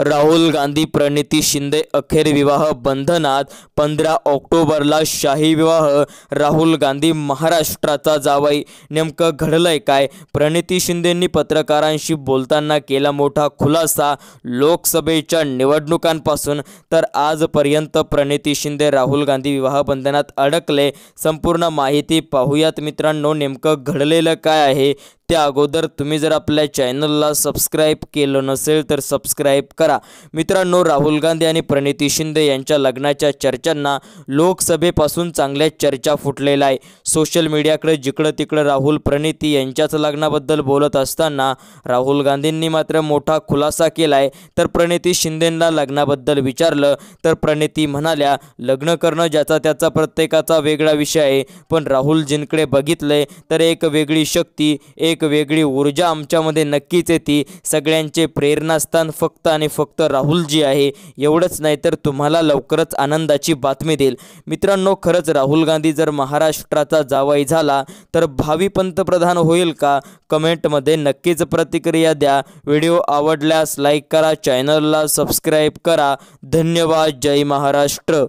राहुल गांधी प्रणिती शिंदे अखेर विवाह बंधनात पंधरा ऑक्टोबरला शाही विवाह राहुल गांधी महाराष्ट्राचा जावाई नेमकं घडलंय काय प्रणिती शिंदेंनी पत्रकारांशी बोलताना केला मोठा खुलासा लोकसभेच्या निवडणुकांपासून तर आजपर्यंत प्रणिती शिंदे राहुल गांधी विवाह बंधनात अडकले संपूर्ण माहिती पाहूयात मित्रांनो नेमकं घडलेलं काय आहे त्या अगोदर तुम्ही जर आपल्या चॅनलला सबस्क्राईब केलं नसेल तर सबस्क्राईब करा मित्रांनो राहुल गांधी आणि प्रणिती शिंदे यांच्या लग्नाच्या चर्चांना लोकसभेपासून चांगल्या चर्चा फुटलेल्या आहे सोशल मीडियाकडे जिकडं तिकडं राहुल प्रणिती यांच्याच लग्नाबद्दल बोलत असताना राहुल गांधींनी मात्र मोठा खुलासा केला आहे तर प्रणिती शिंदेंना लग्नाबद्दल विचारलं तर प्रणिती म्हणाल्या लग्न करणं ज्याचा त्याचा प्रत्येकाचा वेगळा विषय आहे पण राहुल जिंकडे बघितले तर एक वेगळी शक्ती एक एक वेगळी ऊर्जा आमच्यामध्ये नक्कीच येते सगळ्यांचे प्रेरणास्थान फक्त आणि फक्त राहुलजी आहे एवढंच नाही तर तुम्हाला लवकरच आनंदाची बातमी देईल मित्रांनो खरंच राहुल गांधी जर महाराष्ट्राचा जावाई झाला तर भावी पंतप्रधान होईल का कमेंटमध्ये नक्कीच प्रतिक्रिया द्या व्हिडिओ आवडल्यास लाईक करा चॅनलला सबस्क्राईब करा धन्यवाद जय महाराष्ट्र